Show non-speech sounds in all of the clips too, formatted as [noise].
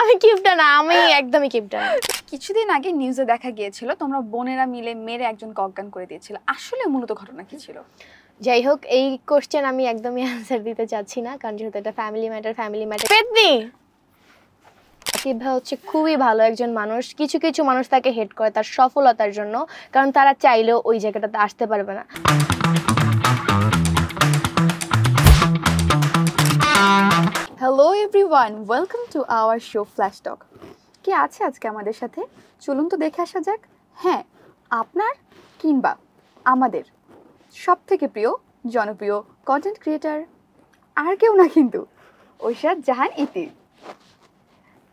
আমি কিপটা না আমি একদমই কিপটা কিছুদিন আগে নিউজে দেখা গিয়েছিল তোমরা বোনেরা মিলে মেরে একজন অজ্ঞান করে দিয়েছিল আসলে মূলত ঘটনা কি ছিল যাই হোক এই কোশ্চেন আমি একদমই অ্যান্সার দিতে চাচ্ছি না কারণ যেহেতু এটা ফ্যামিলি ম্যাটার ফ্যামিলি ম্যাটার পেতনি আকিব হচ্ছে খুবই ভালো একজন মানুষ কিছু কিছু মানুষ তাকে হেড করে তার সফলতার জন্য কারণ তারা চাইলেও ওই জায়গাটাতে আসতে পারবে না hello everyone welcome to our show flash talk কে আছে আজকে আমাদের সাথে চলুন তো দেখে আসা যাক হ্যাঁ আপনার কিংবা আমাদের সব থেকে প্রিয় জনপ্রিয় কন্টেন্ট ক্রিয়েটার আর কেউ না কিন্তু ঐশাদ জাহান ইতি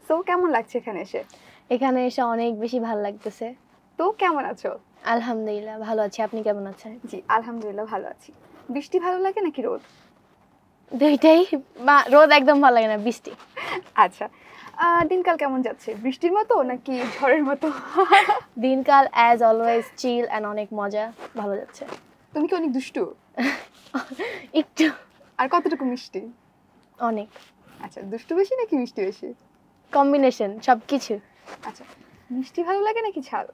সো কেমন লাগছে এখানে এসে এখানে এসে অনেক বেশি ভালো লাগতেছে তো কেমন আছো আলহামদুলিল্লাহ ভালো আছি আপনি কেমন আছেন জি আলহামদুলিল্লাহ ভালো আছি বৃষ্টি ভালো লাগে নাকি রোদ দুইটাই রোদ একদম ভালো লাগে না বৃষ্টি আচ্ছা দিনকাল কেমন যাচ্ছে বৃষ্টির মতো নাকি ঝড়ের মতো [laughs] দিনকাল অ্যাজ অলওয়েজ চিল অ্যান্ড অনেক মজা ভালো যাচ্ছে তুমি কি অনেক দুষ্টু [laughs] একটু আর কতটুকু মিষ্টি অনেক আচ্ছা দুষ্টু বেশি নাকি মিষ্টি বেশি কম্বিনেশন সব কিছু আচ্ছা মিষ্টি ভালো লাগে নাকি ঝাল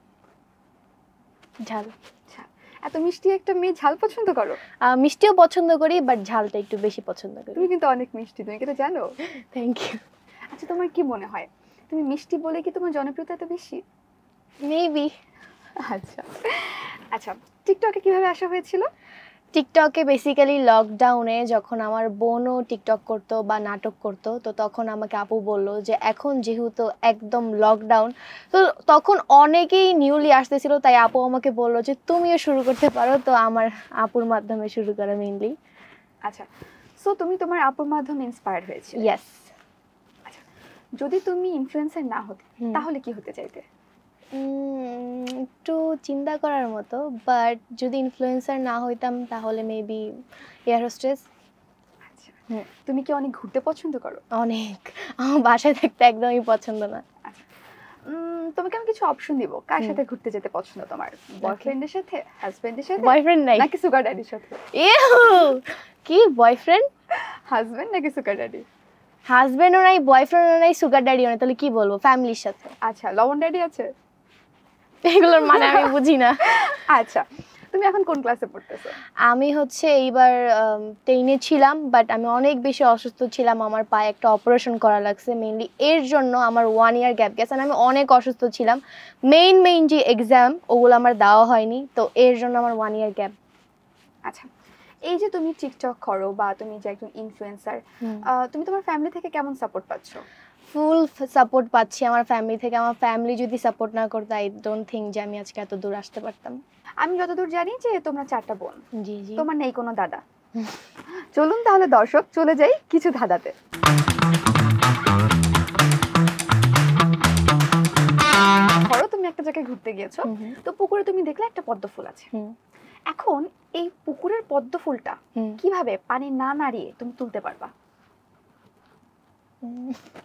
ঝাল ঝাল এত মিষ্টি একটা মেয়ে ঝাল পছন্দ করো মিষ্টিও পছন্দ করি বাট ঝালটা একটু বেশি পছন্দ করি তুমি কিন্তু অনেক মিষ্টি তুমি কিন্তু জানো থ্যাংক ইউ আচ্ছা তোমার কি মনে হয় তুমি মিষ্টি বলে কি তোমার জনপ্রিয়তা এত বেশি মেবি আচ্ছা আচ্ছা টিকটকে কিভাবে আসা হয়েছিল টিকটকে বেসিক্যালি লকডাউনে যখন আমার বোনও টিকটক করতো বা নাটক করতো তো তখন আমাকে আপু বলল যে এখন যেহেতু একদম লকডাউন তো তখন অনেকেই নিউলি আসতেছিল তাই আপু আমাকে বললো যে তুমিও শুরু করতে পারো তো আমার আপুর মাধ্যমে শুরু করা মেইনলি আচ্ছা সো তুমি তোমার আপুর মাধ্যমে ইন্সপায়ার হয়েছিল ইয়েস যদি তুমি ইনফ্লুয়েন্সার না হতে তাহলে কি হতে চাইতে একটু চিন্তা করার মতো বাট যদি ইনফ্লুয়েন্সার না হইতাম তাহলে মেবি এয়ার হোস্টেস তুমি কি অনেক ঘুরতে পছন্দ করো অনেক আমার বাসায় থাকতে একদমই পছন্দ না আচ্ছা। তোমাকে আমি কিছু অপশন দিব কার সাথে ঘুরতে যেতে পছন্দ তোমার বয়ফ্রেন্ডের সাথে হাজবেন্ডের সাথে বয়ফ্রেন্ড নাই নাকি সুগার ড্যাডির সাথে এ কি বয়ফ্রেন্ড হাজবেন্ড নাকি সুগার ড্যাডি হাজবেন্ডও নাই ও নাই সুগার ড্যাডিও নাই তাহলে কি বলবো ফ্যামিলির সাথে আচ্ছা লবণ ড্যাডি আছে এগুলোর মানে আমি বুঝি না আচ্ছা তুমি এখন কোন ক্লাসে পড়তেছো আমি হচ্ছে এইবার টেনে ছিলাম বাট আমি অনেক বেশি অসুস্থ ছিলাম আমার পায়ে একটা অপারেশন করা লাগছে মেইনলি এর জন্য আমার ওয়ান ইয়ার গ্যাপ গেছে আমি অনেক অসুস্থ ছিলাম মেইন মেইন যে এক্সাম ওগুলো আমার দেওয়া হয়নি তো এর জন্য আমার ওয়ান ইয়ার গ্যাপ আচ্ছা এই যে তুমি টিকটক করো বা তুমি যে একজন ইনফ্লুয়েন্সার তুমি তোমার ফ্যামিলি থেকে কেমন সাপোর্ট পাচ্ছ ফুল সাপোর্ট পাচ্ছি আমার ফ্যামিলি থেকে আমার ফ্যামিলি যদি সাপোর্ট না করতো আই ডোন্ট থিঙ্ক যে আমি আজকে এত দূর আসতে পারতাম আমি যতদূর জানি যে তোমরা চারটা বোন জি জি তোমার নেই কোনো দাদা চলুন তাহলে দর্শক চলে যাই কিছু দাদাতে ধরো তুমি একটা জায়গায় ঘুরতে গিয়েছো তো পুকুরে তুমি দেখলে একটা পদ্ম ফুল আছে এখন এই পুকুরের পদ্ম ফুলটা কিভাবে পানি না নাড়িয়ে তুমি তুলতে পারবা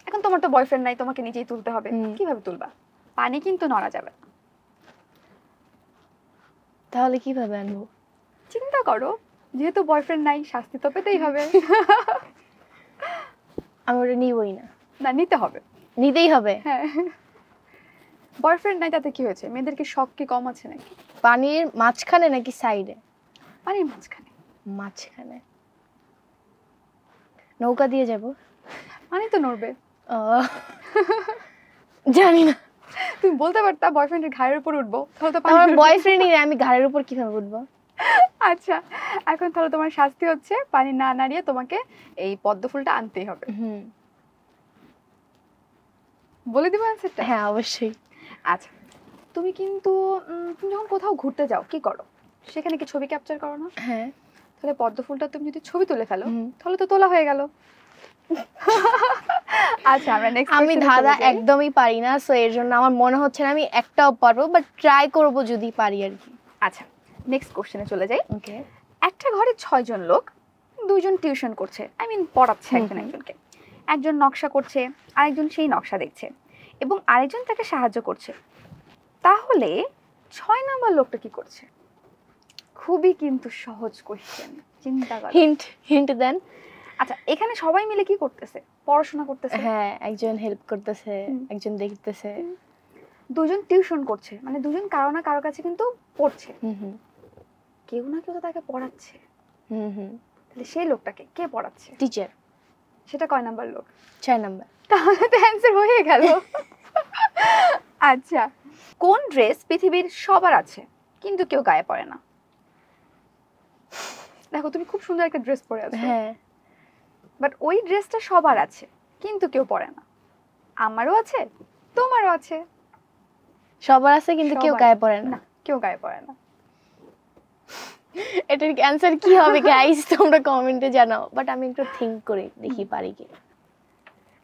এখন তোমার তো বয়ফ্রেন্ড নাই তোমাকে নিজেই তুলতে হবে কিভাবে তুলবা পানি কিন্তু নড়া যাবে না তাহলে কিভাবে আনবো চিন্তা করো যেহেতু বয়ফ্রেন্ড নাই শাস্তি তো পেতেই হবে আমি ওটা নিবই না না নিতে হবে নিতেই হবে হ্যাঁ বয়ফ্রেন্ড নাই তাতে কি হয়েছে মেয়েদেরকে শখ কি কম আছে নাকি পানির মাঝখানে নাকি সাইডে পানির মাঝখানে মাঝখানে নৌকা দিয়ে যাব মানে তো নড়বে জানি না তুমি বলতে পারতা বয়ফ্রেন্ডের ঘাড়ের উপর উঠবো তাহলে তো আমার বয়ফ্রেন্ডই আমি ঘাড়ের উপর কিভাবে উঠবো আচ্ছা এখন তাহলে তোমার শাস্তি হচ্ছে পানি না নাড়িয়ে তোমাকে এই পদ্ম ফুলটা আনতেই হবে বলে দিব অ্যান্সারটা হ্যাঁ অবশ্যই আচ্ছা তুমি কিন্তু তুমি যখন কোথাও ঘুরতে যাও কি করো সেখানে কি ছবি ক্যাপচার করো না হ্যাঁ তাহলে পদ্ম ফুলটা তুমি যদি ছবি তুলে ফেলো তাহলে তো তোলা হয়ে গেল আচ্ছা, আমি ধাঁধা একদমই পারি না সো এর জন্য আমার মনে হচ্ছে না আমি একটাও পারবো বাট ট্রাই করব যদি পারি আর কি আচ্ছা নেক্সট কোশ্চেনে চলে যাই ওকে একটা ঘরে ছয়জন লোক দুজন টিউশন করছে আই মিন পড়াচ্ছে একজন একজনকে একজন নকশা করছে আরেকজন সেই নকশা দেখছে এবং আরেকজন তাকে সাহায্য করছে তাহলে ছয় নম্বর লোকটা কি করছে খুবই কিন্তু সহজ কোশ্চেন চিন্তা করো হিন্ট হিন্ট দেন আচ্ছা এখানে সবাই মিলে কি করতেছে পড়াশোনা করতেছে হ্যাঁ একজন হেল্প করতেছে একজন দেখতেছে দুজন টিউশন করছে মানে দুজন কারো না কারো কাছে কিন্তু পড়ছে কেউ না কেউ তো তাকে পড়াচ্ছে তাহলে সেই লোকটাকে কে পড়াচ্ছে টিচার সেটা কয় নাম্বার লোক ছয় নাম্বার তাহলে তো অ্যান্সার হয়ে গেল আচ্ছা কোন ড্রেস পৃথিবীর সবার আছে কিন্তু কেউ গায়ে পড়ে না দেখো তুমি খুব সুন্দর একটা ড্রেস পরে আছো হ্যাঁ বাট ওই ড্রেসটা সবার আছে কিন্তু কেউ পরে না আমারও আছে তোমারও আছে সবার আছে কিন্তু কেউ গায়ে পরে না কেউ গায়ে পরে না [laughs] এটার অ্যান্সার কি হবে গাইস তোমরা কমেন্টে জানাও বাট আমি একটু থিঙ্ক করে দেখি পারি কি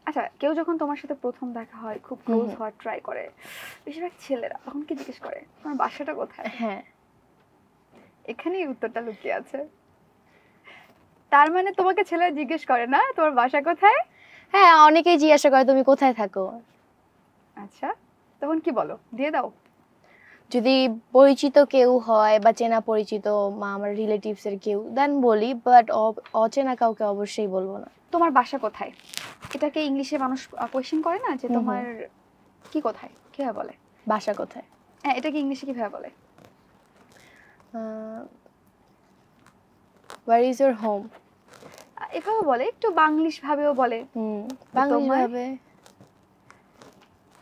আচ্ছা কেউ যখন তোমার সাথে প্রথম দেখা হয় খুব ক্লোজ হওয়ার ট্রাই করে বেশিরভাগ ছেলেরা তখন কি জিজ্ঞেস করে তোমার বাসাটা কোথায় হ্যাঁ এখানেই উত্তরটা লুকিয়ে আছে তার মানে তোমাকে ছেলে জিজ্ঞেস করে না তোমার বাসা কোথায় হ্যাঁ অনেকেই জিজ্ঞাসা করে তুমি কোথায় থাকো আচ্ছা তখন কি বলো দিয়ে দাও যদি পরিচিত কেউ হয় বা চেনা পরিচিত মা আমার রিলেটিভস এর কেউ দেন বলি বাট অচেনা কাউকে অবশ্যই বলবো না তোমার বাসা কোথায় এটাকে ইংলিশে মানুষ কোয়েশ্চেন করে না যে তোমার কি কোথায় কিভাবে বলে বাসা কোথায় হ্যাঁ এটাকে ইংলিশে কিভাবে বলে হোয়ার ইজ ইয়োর হোম এভাবে বলে একটু বাংলিশ ভাবেও বলে বাংলিশ ভাবে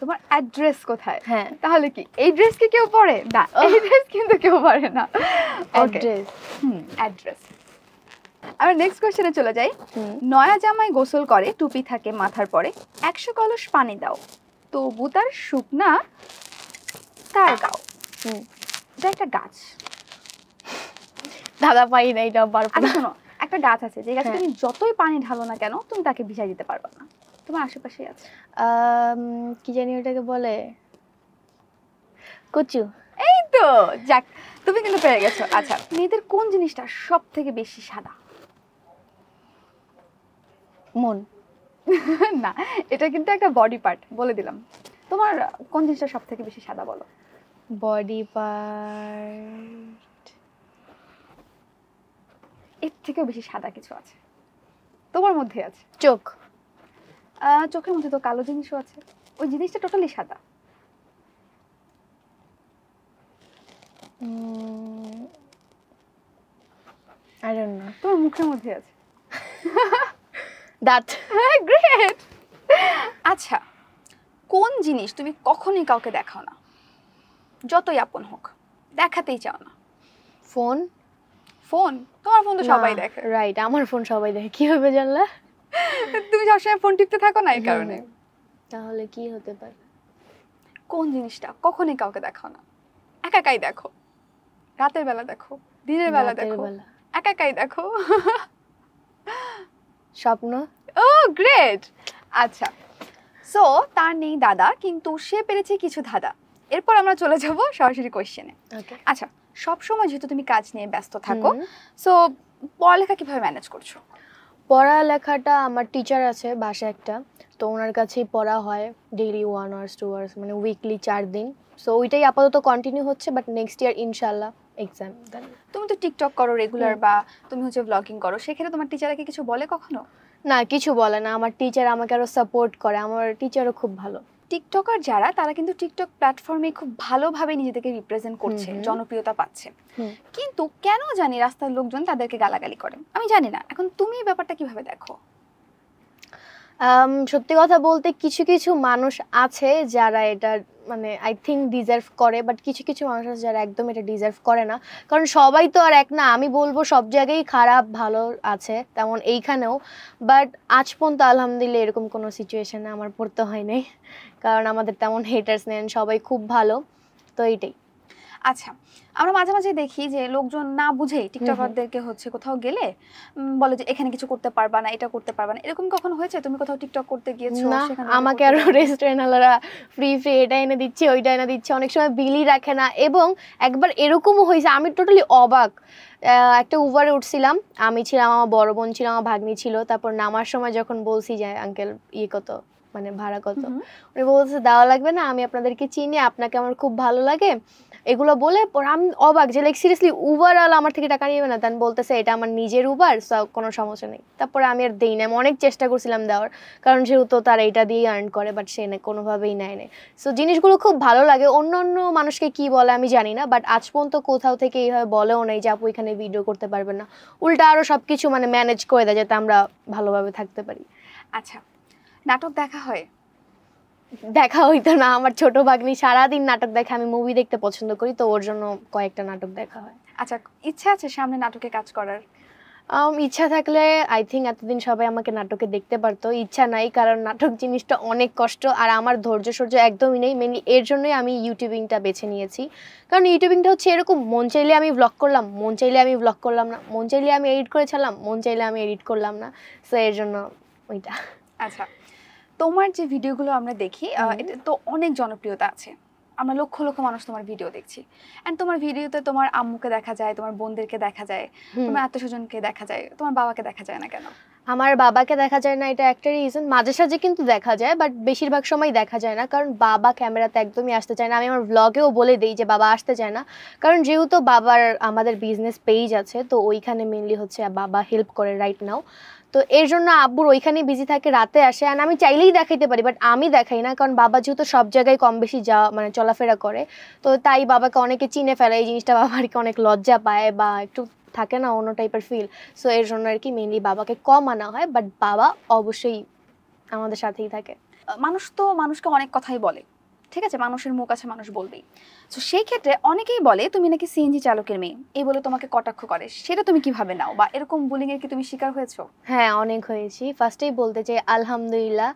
তোমার অ্যাড্রেস কোথায় হ্যাঁ তাহলে কি এই ড্রেস কি কেউ পরে না এই ড্রেস কিন্তু কেউ পরে না অ্যাড্রেস হুম অ্যাড্রেস আমরা নেক্সট কোয়েশ্চনে চলে যাই নয়া জামায় গোসল করে টুপি থাকে মাথার পরে একশো কলস পানি দাও তবু তার শুকনা তার গাও এটা একটা গাছ দাদা পাই নাই আচ্ছা, এটা পারবো না শোনো একটা গাছ আছে যে গাছে হ্যাঁ। তুমি যতই পানি ঢালো না কেন তুমি তাকে ভিজাই দিতে পারবে না তোমার আশেপাশে আছে কি জানি ওটাকে বলে কচু এই তো যাক তুমি কিন্তু পেরে গেছো আচ্ছা মেয়েদের কোন জিনিসটা সব থেকে বেশি সাদা মন [laughs] না এটা কিন্তু একটা বডি পার্ট বলে দিলাম তোমার কোন জিনিসটা সব থেকে বেশি সাদা বলো বডি পার্ট এর থেকেও বেশি সাদা কিছু আছে তোমার মধ্যে আছে চোখ চোখের মধ্যে তো কালো জিনিসও আছে ওই জিনিসটা টোটালি সাদা আই ডোন্ট নো তোমার মুখের মধ্যে আছে দ্যাট গ্রেট আচ্ছা কোন জিনিস তুমি কখনোই কাউকে দেখাও না যতই আপন হোক দেখাতেই চাও না ফোন ফোন তোমার ফোন তো সবাই দেখে রাইট আমার ফোন সবাই দেখে হবে জানলা তুমি সবসময় ফোন টিপতে থাকো না এই হ্যাঁ, কারণে তাহলে কি হতে পারে কোন জিনিসটা কখনই কাউকে দেখাও না একা একাই দেখো রাতের বেলা দেখো দিনের বেলা দেখো একা একাই দেখো স্বপ্ন ও গ্রেট আচ্ছা সো তার নেই দাদা কিন্তু সে পেরেছে কিছু দাদা এরপর আমরা চলে যাব সরাসরি কোয়েশ্চেনে আচ্ছা সবসময় যেহেতু তুমি কাজ নিয়ে ব্যস্ত থাকো সো পড়ালেখা কিভাবে ম্যানেজ করছো পড়ালেখাটা আমার টিচার আছে বাসা একটা তো ওনার কাছেই পড়া হয় daily one hours two hours মানে উইকলি চার দিন সো ওইটাই আপাতত কন্টিনিউ হচ্ছে বাট নেক্সট ইয়ার ইনশাল্লাহ এক্সাম তুমি তো টিকটক করো রেগুলার বা তুমি হচ্ছে ব্লগিং করো সেক্ষেত্রে তোমার টিচারকে কিছু বলে কখনো না কিছু বলে না আমার টিচার আমাকে আরও সাপোর্ট করে আমার টিচারও খুব ভালো টিকটকার যারা তারা কিন্তু টিকটক প্ল্যাটফর্মে খুব ভালোভাবে নিজেদেরকে রিপ্রেজেন্ট করছে জনপ্রিয়তা পাচ্ছে কিন্তু কেন জানি রাস্তার লোকজন তাদেরকে গালাগালি করে আমি জানি না এখন তুমি এই ব্যাপারটা কিভাবে দেখো সত্যি কথা বলতে কিছু কিছু মানুষ আছে যারা এটার মানে আই থিঙ্ক ডিজার্ভ করে বাট কিছু কিছু মানুষ আছে যারা একদম এটা ডিজার্ভ করে না কারণ সবাই তো আর এক না আমি বলবো সব জায়গায় খারাপ ভালো আছে তেমন এইখানেও বাট আজ পর্যন্ত আলহামদুলিল্লাহ এরকম কোনো সিচুয়েশানে আমার পড়তে হয়নি কারণ আমাদের তেমন হেটার্স নেন সবাই খুব ভালো তো এইটাই আচ্ছা আমরা মাঝে মাঝে দেখি যে লোকজন না বুঝে টিকটকারদেরকে হচ্ছে কোথাও গেলে বলে যে এখানে কিছু করতে পারবা না এটা করতে পারবা না এরকম কখন হয়েছে তুমি কোথাও টিকটক করতে গিয়েছো না আমাকে আরো রেস্টুরেন্ট ফ্রি ফ্রি এটা এনে দিচ্ছে ওইটা এনে দিচ্ছে অনেক সময় বিলি রাখে না এবং একবার এরকমও হয়েছে আমি টোটালি অবাক একটা উবারে উঠছিলাম আমি ছিলাম আমার বড় বোন ছিল আমার ভাগ্নি ছিল তারপর নামার সময় যখন বলছি যে আঙ্কেল ইয়ে কত মানে ভাড়া কত উনি বলছে দেওয়া লাগবে না আমি আপনাদেরকে চিনি আপনাকে আমার খুব ভালো লাগে এগুলো বলে আমি অবাক যে লাইক সিরিয়াসলি উবার আমার থেকে টাকা নিবে না দেন বলতেছে এটা আমার নিজের উবার কোনো সমস্যা নেই তারপরে আমি আর দিই না আমি অনেক চেষ্টা করছিলাম দেওয়ার কারণ সেহেতু তার এটা দিয়েই আর্ন করে বাট সে না কোনোভাবেই নেয় নেই সো জিনিসগুলো খুব ভালো লাগে অন্য অন্য মানুষকে কি বলে আমি জানি না বাট আজ পর্যন্ত কোথাও থেকে এইভাবে বলেও নেই যে আপু এখানে ভিডিও করতে পারবেন না উল্টা আরও সব কিছু মানে ম্যানেজ করে দেয় যাতে আমরা ভালোভাবে থাকতে পারি আচ্ছা নাটক দেখা হয় দেখা হইতো না আমার ছোট ভাগ্নি সারাদিন নাটক দেখে আমি মুভি দেখতে পছন্দ করি তো ওর জন্য কয়েকটা নাটক দেখা হয় আচ্ছা ইচ্ছা আছে সামনে নাটকে কাজ করার ইচ্ছা থাকলে আই থিঙ্ক এতদিন সবাই আমাকে নাটকে দেখতে পারতো ইচ্ছা নাই কারণ নাটক জিনিসটা অনেক কষ্ট আর আমার ধৈর্য সহ্য একদমই নেই মেনলি এর জন্যই আমি ইউটিউবিংটা বেছে নিয়েছি কারণ ইউটিউবিংটা হচ্ছে এরকম মন চাইলে আমি ব্লগ করলাম মন চাইলে আমি ব্লগ করলাম না মন চাইলে আমি এডিট করে ছাড়লাম মন চাইলে আমি এডিট করলাম না সো এর জন্য ওইটা আচ্ছা তোমার যে ভিডিওগুলো আমরা দেখি এটা তো অনেক জনপ্রিয়তা আছে আমরা লক্ষ লক্ষ মানুষ তোমার ভিডিও দেখছি এন্ড তোমার ভিডিওতে তোমার আম্মুকে দেখা যায় তোমার বোনদেরকে দেখা যায় তোমার আত্মস্বজনকে দেখা যায় তোমার বাবাকে দেখা যায় না কেন আমার বাবাকে দেখা যায় না এটা একটা রিজন মাঝে সাঝে কিন্তু দেখা যায় বাট বেশিরভাগ সময় দেখা যায় না কারণ বাবা ক্যামেরাতে একদমই আসতে চায় না আমি আমার ব্লগেও বলে দিই যে বাবা আসতে চায় না কারণ যেহেতু বাবার আমাদের বিজনেস পেজ আছে তো ওইখানে মেনলি হচ্ছে বাবা হেল্প করে রাইট নাও তো এর জন্য আব্বুর ওইখানে বিজি থাকে রাতে আসে আর আমি চাইলেই দেখাইতে পারি বাট আমি দেখাই না কারণ বাবা যেহেতু সব জায়গায় কম বেশি যা মানে চলাফেরা করে তো তাই বাবাকে অনেকে চিনে ফেলে এই জিনিসটা বাবারকে অনেক লজ্জা পায় বা একটু থাকে না অন্য টাইপের ফিল সো এর জন্য আর কি মেনলি বাবাকে কম আনা হয় বাট বাবা অবশ্যই আমাদের সাথেই থাকে মানুষ তো মানুষকে অনেক কথাই বলে ঠিক আছে মানুষের মুখ আছে মানুষ বলবেই তো সেই ক্ষেত্রে অনেকেই বলে তুমি নাকি সিএনজি চালকের মেয়ে এই বলে তোমাকে কটাক্ষ করে সেটা তুমি কিভাবে নাও বা এরকম বুলিং এর কি তুমি শিকার হয়েছো হ্যাঁ অনেক হয়েছি ফার্স্টেই বলতে চাই আলহামদুলিল্লাহ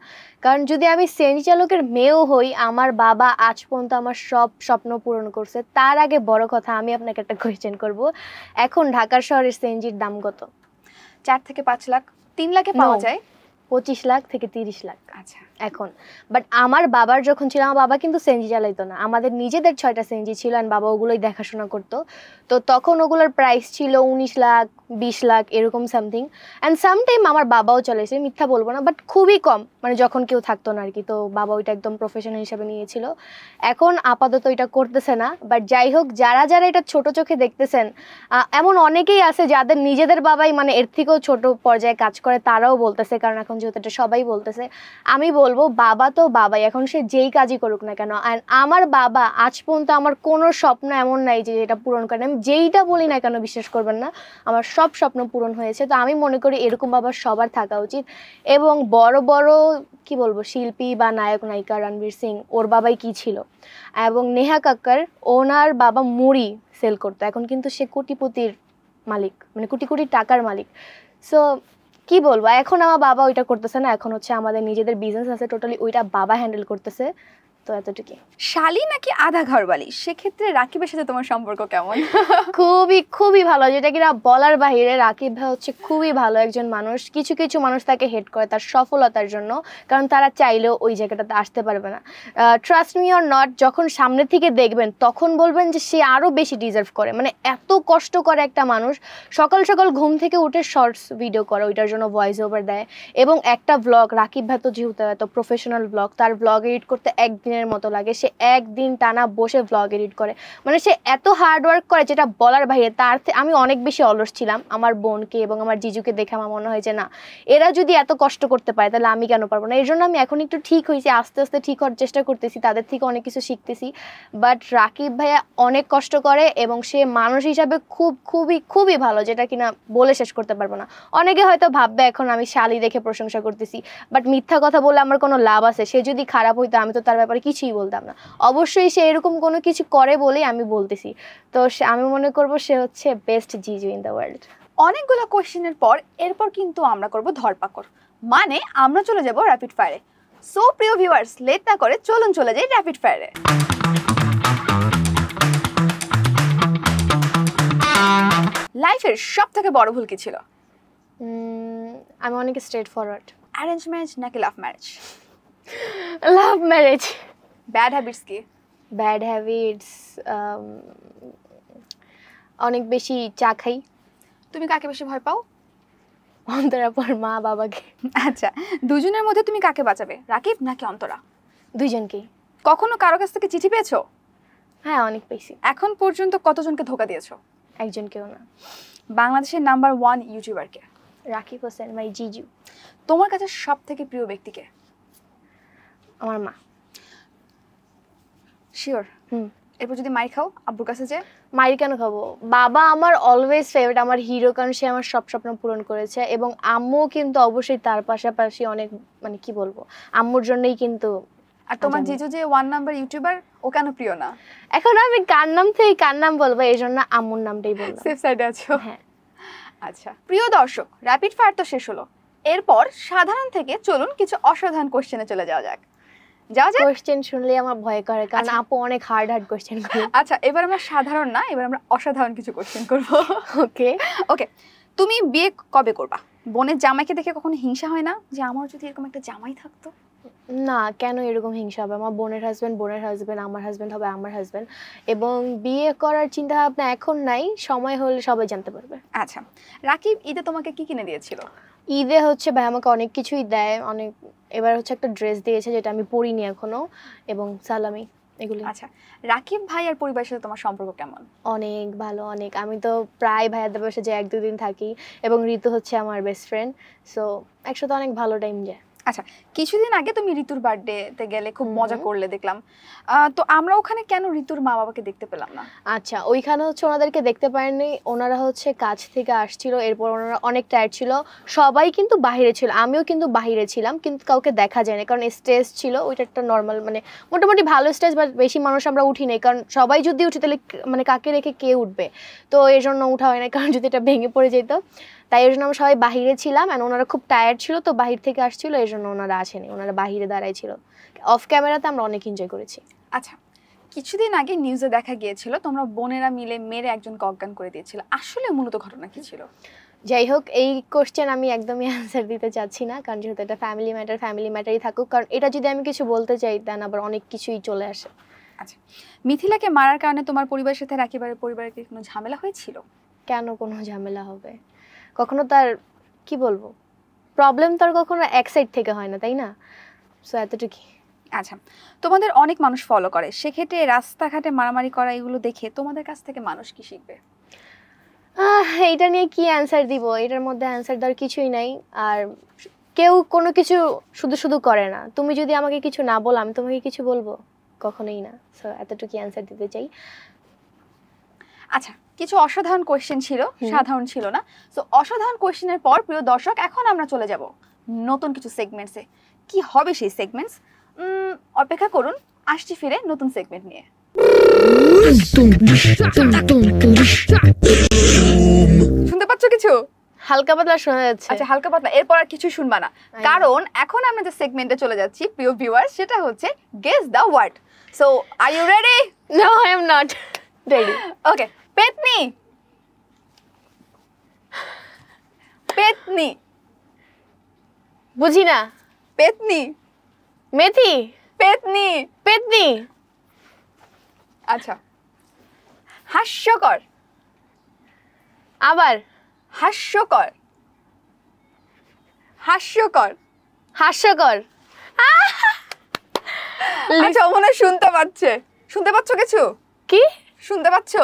কারণ যদি আমি সিএনজি চালকের মেয়েও হই আমার বাবা আজ পর্যন্ত আমার সব স্বপ্ন পূরণ করছে তার আগে বড় কথা আমি আপনাকে একটা কোয়েশ্চেন করব এখন ঢাকার শহরের সিএনজির দাম কত চার থেকে পাঁচ লাখ তিন লাখে পাওয়া যায় পঁচিশ লাখ থেকে তিরিশ লাখ আচ্ছা এখন বাট আমার বাবার যখন ছিল আমার বাবা কিন্তু সেঞ্জি চালাইতো না আমাদের নিজেদের ছয়টা সেঞ্জি ছিল অ্যান্ড বাবা ওগুলোই দেখাশোনা করতো তো তখন ওগুলোর প্রাইস ছিল উনিশ লাখ বিশ লাখ এরকম সামথিং অ্যান্ড সামটাইম আমার বাবাও চলেছে মিথ্যা বলবো না বাট খুবই কম মানে যখন কেউ থাকতো না আর কি তো বাবা ওইটা একদম প্রফেশন হিসেবে নিয়েছিল এখন আপাতত এটা করতেছে না বাট যাই হোক যারা যারা এটা ছোট চোখে দেখতেছেন এমন অনেকেই আছে যাদের নিজেদের বাবাই মানে এর থেকেও ছোট পর্যায়ে কাজ করে তারাও বলতেছে কারণ এখন যেহেতু এটা সবাই বলতেছে আমি বল বলবো বাবা তো বাবাই এখন সে যেই কাজই করুক না কেন অ্যান্ড আমার বাবা আজ পর্যন্ত আমার কোনো স্বপ্ন এমন নাই যে এটা পূরণ করে আমি যেইটা বলি না কেন বিশ্বাস করবেন না আমার সব স্বপ্ন পূরণ হয়েছে তো আমি মনে করি এরকম বাবার সবার থাকা উচিত এবং বড় বড় কি বলবো শিল্পী বা নায়ক নায়িকা রণবীর সিং ওর বাবাই কি ছিল এবং নেহা কাক্কর ওনার বাবা মুড়ি সেল করতো এখন কিন্তু সে কোটিপতির মালিক মানে কোটি কোটি টাকার মালিক সো কি বলবো এখন আমার বাবা ওইটা করতেছে না এখন হচ্ছে আমাদের নিজেদের বিজনেস আছে টোটালি ওইটা বাবা হ্যান্ডেল করতেছে তো এতটুকু শালি নাকি আধা ঘরবালি সেক্ষেত্রে রাকিবের সাথে তোমার সম্পর্ক কেমন [laughs] খুবই খুবই ভালো যেটা কিনা বলার বাহিরে রাকিব ভাই হচ্ছে খুবই ভালো একজন মানুষ কিছু কিছু মানুষ তাকে হেড করে তার সফলতার জন্য কারণ তারা চাইলেও ওই জায়গাটাতে আসতে পারবে না ট্রাস্ট মি অর নট যখন সামনে থেকে দেখবেন তখন বলবেন যে সে আরও বেশি ডিজার্ভ করে মানে এত কষ্ট করে একটা মানুষ সকাল সকাল ঘুম থেকে উঠে শর্টস ভিডিও করে ওইটার জন্য ভয়েস ওভার দেয় এবং একটা ব্লগ রাকিব ভাই তো যেহেতু এত প্রফেশনাল ব্লগ তার ব্লগ এডিট করতে একদিনে মেশিনের মতো লাগে সে একদিন টানা বসে ব্লগ এডিট করে মানে সে এত হার্ড ওয়ার্ক করে যেটা বলার বাইরে তার আমি অনেক বেশি অলস ছিলাম আমার বোনকে এবং আমার জিজুকে দেখে আমার মনে হয় যে না এরা যদি এত কষ্ট করতে পারে তাহলে আমি কেন পারবো না এর জন্য আমি এখন একটু ঠিক হয়েছি আস্তে আস্তে ঠিক হওয়ার চেষ্টা করতেছি তাদের থেকে অনেক কিছু শিখতেছি বাট রাকিব ভাইয়া অনেক কষ্ট করে এবং সে মানুষ হিসাবে খুব খুবই খুবই ভালো যেটা কিনা বলে শেষ করতে পারবো না অনেকে হয়তো ভাববে এখন আমি শালি দেখে প্রশংসা করতেছি বাট মিথ্যা কথা বলে আমার কোনো লাভ আছে সে যদি খারাপ হইতো আমি তো তার ব্যাপারে আমি কিছুই বলতাম না অবশ্যই সে এরকম কোনো কিছু করে বলেই আমি বলতেছি তো আমি মনে করব সে হচ্ছে বেস্ট জিজু ইন দ্য ওয়ার্ল্ড অনেকগুলো কোয়েশ্চেনের পর এরপর কিন্তু আমরা করব ধরপাকড় মানে আমরা চলে যাব র্যাপিড ফায়ারে সো প্রিয় ভিউয়ার্স লেট না করে চলুন চলে যাই র্যাপিড ফায়ারে লাইফের সব থেকে বড় ভুল কি ছিল আমি অনেক স্ট্রেট ফরওয়ার্ড অ্যারেঞ্জ ম্যারেজ নাকি love marriage love marriage bad habits কি ব্যাড হ্যাবিটস um, অনেক বেশি চা খাই তুমি কাকে বেশি ভয় পাও অন্তরা পর মা বাবাকে আচ্ছা দুজনের মধ্যে তুমি কাকে বাঁচাবে রাকিব নাকি অন্তরা দুইজনকেই কখনো কারো কাছ থেকে চিঠি পেয়েছো হ্যাঁ অনেক পেয়েছি এখন পর্যন্ত কতজনকে ধোকা দিয়েছো একজনকেও না বাংলাদেশের নাম্বার ওয়ান ইউটিউবারকে রাকিব হোসেন মাই জিজু তোমার কাছে সব থেকে প্রিয় ব্যক্তিকে আমার মা শিওর হুম এরপর যদি মাইর খাও আব্বুর কাছে যে মাইর কেন খাবো বাবা আমার অলওয়েজ ফেভারিট আমার হিরো কারণ সে আমার সব স্বপ্ন পূরণ করেছে এবং আম্মু কিন্তু অবশ্যই তার পাশাপাশি অনেক মানে কি বলবো আম্মুর জন্যই কিন্তু আর তোমার জিজু যে ওয়ান নাম্বার ইউটিউবার ও কেন প্রিয় না এখন আমি কার নাম থেকে কার নাম বলবো এই জন্য আম্মুর নামটাই বলবো সেফ সাইডে আছো হ্যাঁ আচ্ছা প্রিয় দর্শক র্যাপিড ফায়ার তো শেষ হলো এরপর সাধারণ থেকে চলুন কিছু অসাধারণ কোশ্চেনে চলে যাওয়া যাক যাওয়া যায় কোশ্চেন শুনলে আমার ভয় করে কারণ আচ্ছা। আপু অনেক হার্ড হার্ড কোশ্চেন করে আচ্ছা এবার আমরা সাধারণ না এবার আমরা অসাধারণ কিছু কোশ্চেন করব ওকে ওকে তুমি বিয়ে কবে করবা বোনের জামাইকে দেখে কখনো হিংসা হয় না যে আমার যদি এরকম একটা জামাই থাকতো না কেন এরকম হিংসা হবে আমার বোনের হাজব্যান্ড বোনের হাজব্যান্ড আমার হাজব্যান্ড হবে আমার হাজব্যান্ড এবং বিয়ে করার চিন্তা ভাবনা এখন নাই সময় হলে সবাই জানতে পারবে আচ্ছা রাকিব ঈদে তোমাকে কি কিনে দিয়েছিল ঈদে হচ্ছে ভাই আমাকে অনেক কিছুই দেয় অনেক এবার হচ্ছে একটা ড্রেস দিয়েছে যেটা আমি পরিনি এখনো এবং সালামি এগুলো আচ্ছা রাকিব ভাই আর পরিবারের সাথে তোমার সম্পর্ক কেমন অনেক ভালো অনেক আমি তো প্রায় ভাইয়াদের বসে যে এক দুদিন থাকি এবং ঋতু হচ্ছে আমার বেস্ট ফ্রেন্ড সো একসাথে অনেক ভালো টাইম যায় আচ্ছা কিছুদিন আগে তুমি ঋতুর বার্থডেতে গেলে খুব মজা করলে দেখলাম তো আমরা ওখানে কেন ঋতুর মা বাবাকে দেখতে পেলাম না আচ্ছা ওইখানে হচ্ছে ওনাদেরকে দেখতে পারেননি ওনারা হচ্ছে কাজ থেকে আসছিল এরপর ওনারা অনেক টায়ার্ড ছিল সবাই কিন্তু বাহিরে ছিল আমিও কিন্তু বাহিরে ছিলাম কিন্তু কাউকে দেখা যায়নি কারণ স্টেজ ছিল ওইটা একটা নর্মাল মানে মোটামুটি ভালো স্টেজ বা বেশি মানুষ আমরা উঠি নাই কারণ সবাই যদি উঠে তাহলে মানে কাকে রেখে কে উঠবে তো এই জন্য উঠা হয় না কারণ যদি এটা ভেঙে পড়ে যেত তাই এই জন্য আমরা সবাই বাহিরে ছিলাম অ্যান্ড ওনারা খুব টায়ার্ড ছিল তো বাহির থেকে আসছিল এই জন্য ওনারা আসেনি ওনারা বাহিরে দাঁড়াই ছিল অফ ক্যামেরাতে আমরা অনেক এনজয় করেছি আচ্ছা কিছুদিন আগে নিউজে দেখা গিয়েছিল তোমরা বোনেরা মিলে মেরে একজন অজ্ঞান করে দিয়েছিল আসলে মূলত ঘটনা কি ছিল যাই হোক এই কোশ্চেন আমি একদমই অ্যান্সার দিতে চাচ্ছি না কারণ যেহেতু এটা ফ্যামিলি ম্যাটার ফ্যামিলি ম্যাটারই থাকুক কারণ এটা যদি আমি কিছু বলতে চাই দেন আবার অনেক কিছুই চলে আসে আচ্ছা মিথিলাকে মারার কারণে তোমার পরিবারের সাথে একেবারে পরিবারের কোনো ঝামেলা হয়েছিল কেন কোনো ঝামেলা হবে কখনো তার কি বলবো প্রবলেম তার কখনো এক সাইড থেকে হয় না তাই না সো এতটুকুই আচ্ছা তোমাদের অনেক মানুষ ফলো করে সেক্ষেত্রে রাস্তাঘাটে মারামারি করা এগুলো দেখে তোমাদের কাছ থেকে মানুষ কি শিখবে এটা নিয়ে কি অ্যান্সার দিব এটার মধ্যে অ্যান্সার দেওয়ার কিছুই নাই আর কেউ কোনো কিছু শুধু শুধু করে না তুমি যদি আমাকে কিছু না বলো আমি তোমাকে কিছু বলবো কখনোই না সো এতটুকু অ্যান্সার দিতে চাই আচ্ছা কিছু অসাধারণ কোয়েশ্চেন ছিল সাধারণ ছিল না সো অসাধারণ কোয়েশ্চেনের পর প্রিয় দর্শক এখন আমরা চলে যাব নতুন কিছু সেগমেন্টসে কি হবে সেই সেগমেন্টস অপেক্ষা করুন আসছি ফিরে নতুন সেগমেন্ট নিয়ে শুনতে পাচ্ছ কিছু হালকা পাতলা শোনা যাচ্ছে আচ্ছা হালকা পাতলা এরপর আর কিছু শুনবা না আচ্ছা। কারণ এখন আমরা যে সেগমেন্টে চলে যাচ্ছি প্রিয় ভিউয়ার সেটা হচ্ছে guess the word so are you ready no I am not ready okay পেতনি পেতনি বুঝি না পেতনি মেথি পেতনি পেতনি আচ্ছা হাস্যকর আবার হাস্যকর হাস্যকর হাস্যকর আচ্ছা মনে শুনতে পাচ্ছে শুনতে পাচ্ছ কিছু কি শুনতে পাচ্ছ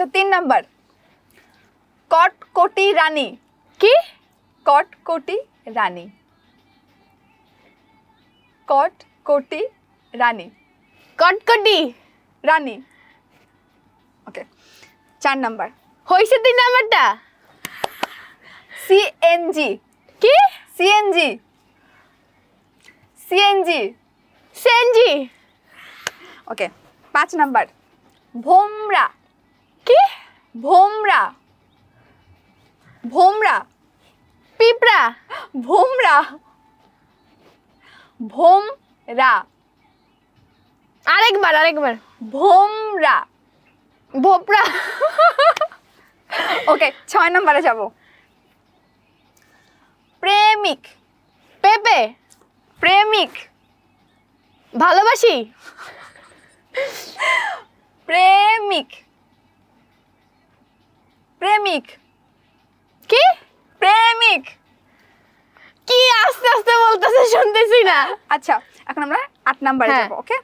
আচ্ছা তিন নাম্বার কটকটি রানী কি কটকটি রানী কটকটি রানী কটকটি রানী ওকে চার নাম্বার হয়েছে তিন নাম্বারটা সিএনজি কি সিএনজি সিএনজি সিএনজি ওকে পাঁচ নাম্বার ভোমরা কি ভোমরা ভোমরা পিঁপড়া ভোমরা ভোমরা আরেকবার আরেকবার ভোমরা ভোপরা ওকে ছয় নম্বরে যাব প্রেমিক পেপে প্রেমিক ভালোবাসি প্রেমিক প্রেমিক কি প্রেমিক কি আস্তে আস্তে বলতেছে শুনতেছি না আচ্ছা এখন আমরা আট নাম্বারে হ্যাঁ। যাব ওকে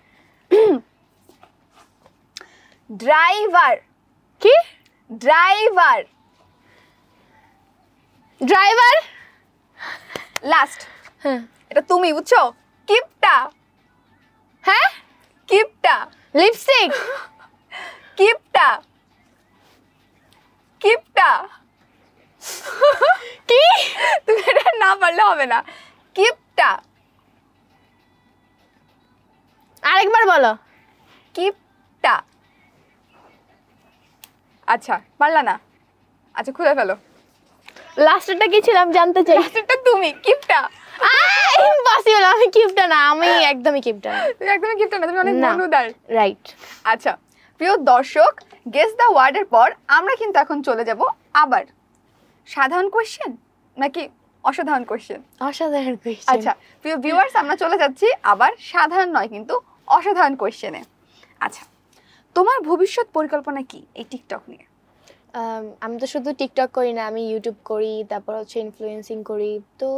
ড্রাইভার কি ড্রাইভার ড্রাইভার লাস্ট হ্যাঁ এটা তুমি বুঝছো কিপটা হ্যাঁ কিপটা লিপস্টিক কিপটা কিপটা কি তুমি এটা না পারলে হবে না কিপটা আরেকবার বলো কিপটা আচ্ছা পারলা না আচ্ছা খুলে ফেলো লাস্টেরটা কি ছিলাম জানতে চাই লাস্টেরটা তুমি কিপটা ইম্পসিবল আমি কিপটা না আমি একদমই কিপটা তুমি একদমই কিপটা না তুমি অনেক মনুদার রাইট আচ্ছা প্রিয় দর্শক গেস দ্য ওয়ার্ডের পর আমরা কিন্তু এখন চলে যাব আবার সাধারণ কোয়েশ্চেন নাকি অসাধারণ কোয়েশ্চেন অসাধারণ কোয়েশ্চেন আচ্ছা প্রিয় ভিউয়ার্স আমরা চলে যাচ্ছি আবার সাধারণ নয় কিন্তু অসাধারণ কোয়েশ্চেনে আচ্ছা তোমার ভবিষ্যৎ পরিকল্পনা কি এই টিকটক নিয়ে আমি তো শুধু টিকটক করি না আমি ইউটিউব করি তারপর হচ্ছে ইনফ্লুয়েন্সিং করি তো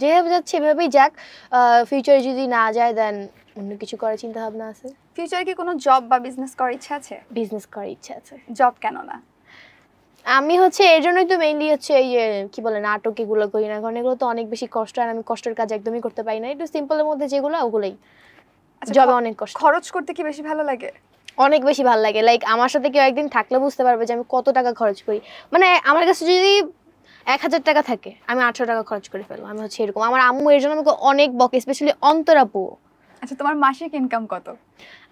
যেভাবে যাচ্ছে এভাবেই যাক ফিউচারে যদি না যায় দেন অন্য কিছু করার চিন্তা ভাবনা আছে ফিউচারে কি কোনো জব বা বিজনেস করার ইচ্ছা আছে বিজনেস করার ইচ্ছা আছে জব কেন না আমি হচ্ছে এর জন্যই তো মেইনলি হচ্ছে এই যে কি বলে নাটক এগুলো করি না কারণ এগুলো তো অনেক বেশি কষ্ট আর আমি কষ্টের কাজ একদমই করতে পারি না একটু সিম্পলের মধ্যে যেগুলো ওগুলোই জবে আচ্ছা, অনেক কষ্ট খরচ করতে কি বেশি ভালো লাগে অনেক বেশি ভালো লাগে লাইক আমার সাথে কেউ একদিন থাকলে বুঝতে পারবে যে আমি কত টাকা খরচ করি মানে আমার কাছে যদি এক হাজার টাকা থাকে আমি আটশো টাকা খরচ করে ফেলবো আমি হচ্ছে এরকম আমার আম্মু এর জন্য আমাকে অনেক বকে স্পেশালি অন্তরাপু আচ্ছা তোমার মাসিক ইনকাম কত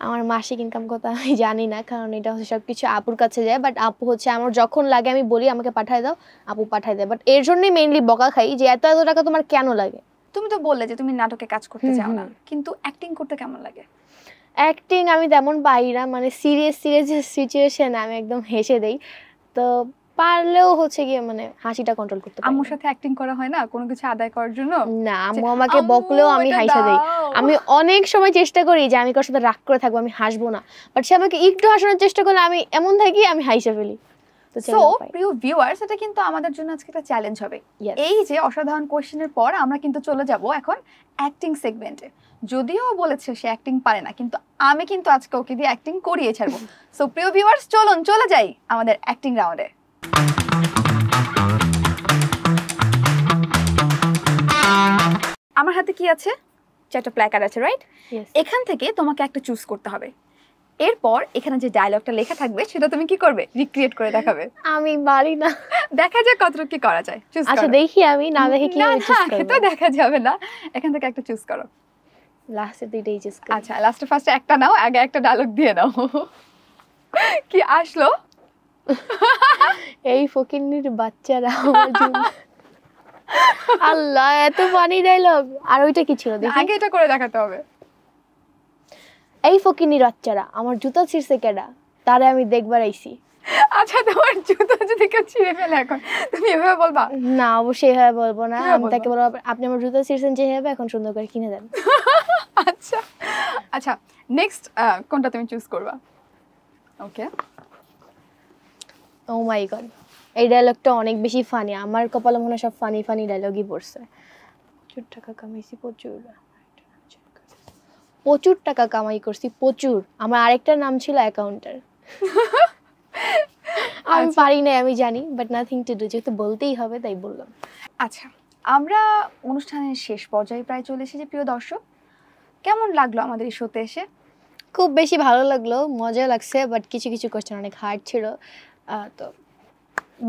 আমার মাসিক ইনকাম কত আমি জানি না কারণ এটা হচ্ছে সব কিছু আপুর কাছে যায় বাট আপু হচ্ছে আমার যখন লাগে আমি বলি আমাকে পাঠায় দাও আপু পাঠায় দেয় বাট এর জন্যই মেইনলি বকা খাই যে এত এত টাকা তোমার কেন লাগে তুমি তো বললে যে তুমি নাটকে কাজ করতে চাও না কিন্তু অ্যাক্টিং করতে কেমন লাগে অ্যাক্টিং আমি তেমন পাই না মানে সিরিয়াস সিরিয়াস সিচুয়েশন আমি একদম হেসে দেই তো পারলেও হচ্ছে গিয়ে মানে হাসিটা কন্ট্রোল করতে পারি আম্মুর সাথে অ্যাক্টিং করা হয় না কোনো কিছু আদায় করার জন্য না আম্মু আমাকে বকলেও আমি হাসা দেই আমি অনেক সময় চেষ্টা করি যে আমি কারোর সাথে রাগ করে থাকবো আমি হাসবো না বাট সে আমাকে একটু হাসানোর চেষ্টা করলে আমি এমন থাকি আমি হাসা ফেলি সো প্রিয় ভিউয়ার্স এটা কিন্তু আমাদের জন্য আজকে একটা চ্যালেঞ্জ হবে এই যে অসাধারণ কোশ্চেনের পর আমরা কিন্তু চলে যাব এখন অ্যাক্টিং সেগমেন্টে যদিও বলেছে সে অ্যাক্টিং পারে না কিন্তু আমি কিন্তু আজকে ওকে দিয়ে অ্যাক্টিং করিয়ে ছাড়বো সো [laughs] প্রিয় ভিউয়ার্স চলুন চলে যাই আমাদের অ্যাক্টিং রাউন্ডে আমার হাতে কি আছে চারটা প্ল্যাকার আছে রাইট এখান থেকে তোমাকে একটা চুজ করতে হবে এরপর এখানে যে ডায়লগটা লেখা থাকবে সেটা তুমি কি করবে রিক্রিয়েট করে দেখাবে আমি পারি না দেখা যাক কতটুকু কি করা যায় চুজ আচ্ছা দেখি আমি না দেখি কি চুজ করব তো দেখা যাবে না এখান থেকে একটা চুজ করো লাস্টে দুইটাই চুজ করো আচ্ছা লাস্টে ফার্স্টে একটা নাও আগে একটা ডায়লগ দিয়ে নাও কি আসলো [laughs] এই ফকিন্নির বাচ্চারা আমার জন্য আল্লাহ এত ফানি ডায়লগ আর ওইটা কি ছিল দেখি আগে এটা করে দেখাতে হবে এই ফকিনির বাচ্চারা আমার জুতা ছিঁড়ছে কেডা তারে আমি দেখবার আইছি আচ্ছা তোমার জুতো যদি কেউ ছিঁড়ে ফেলে এখন তুমি এভাবে বলবা না অবশ্যই এভাবে বলবো না আমি তাকে বলবো আপনি আমার জুতো ছিঁড়ছেন যেভাবে এখন সুন্দর করে কিনে দেন আচ্ছা আচ্ছা নেক্সট কোনটা তুমি চুজ করবা ওকে ও মাই গড এই ডায়লগটা অনেক বেশি ফানি আমার কপালে মনে সব ফানি ফানি ডায়লগই পড়ছে প্রচুর টাকা কামাইছি প্রচুর প্রচুর টাকা কামাই করছি প্রচুর আমার আরেকটা নাম ছিল অ্যাকাউন্টার [laughs] আমি আচ্ছা। পারি না আমি জানি বাট নাথিং টু ডু যেহেতু বলতেই হবে তাই বললাম আচ্ছা আমরা অনুষ্ঠানের শেষ পর্যায়ে প্রায় চলে এসেছি প্রিয় দর্শক কেমন লাগলো আমাদের এই শোতে এসে খুব বেশি ভালো লাগলো মজা লাগছে বাট কিছু কিছু কোশ্চেন অনেক হার্ড ছিল তো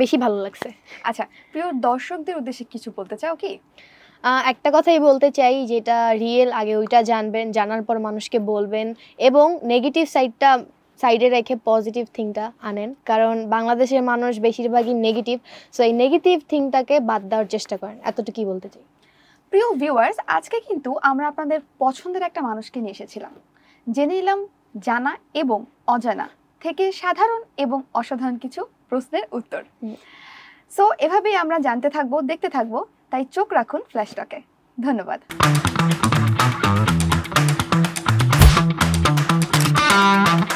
বেশি ভালো লাগছে আচ্ছা প্রিয় দর্শকদের উদ্দেশ্যে কিছু বলতে চাও কি একটা কথাই বলতে চাই যেটা রিয়েল আগে ওইটা জানবেন জানার পর মানুষকে বলবেন এবং নেগেটিভ সাইডটা সাইডে রেখে পজিটিভ থিংটা আনেন কারণ বাংলাদেশের মানুষ বেশিরভাগই নেগেটিভ সো এই নেগেটিভ থিংটাকে বাদ দেওয়ার চেষ্টা করেন এতটুকুই বলতে চাই প্রিয় ভিউয়ার্স আজকে কিন্তু আমরা আপনাদের পছন্দের একটা মানুষকে নিয়ে এসেছিলাম জেনে নিলাম জানা এবং অজানা থেকে সাধারণ এবং অসাধারণ কিছু প্রশ্নের উত্তর সো এভাবেই আমরা জানতে থাকবো দেখতে থাকবো তাই চোখ রাখুন ফ্ল্যাশটকে ধন্যবাদ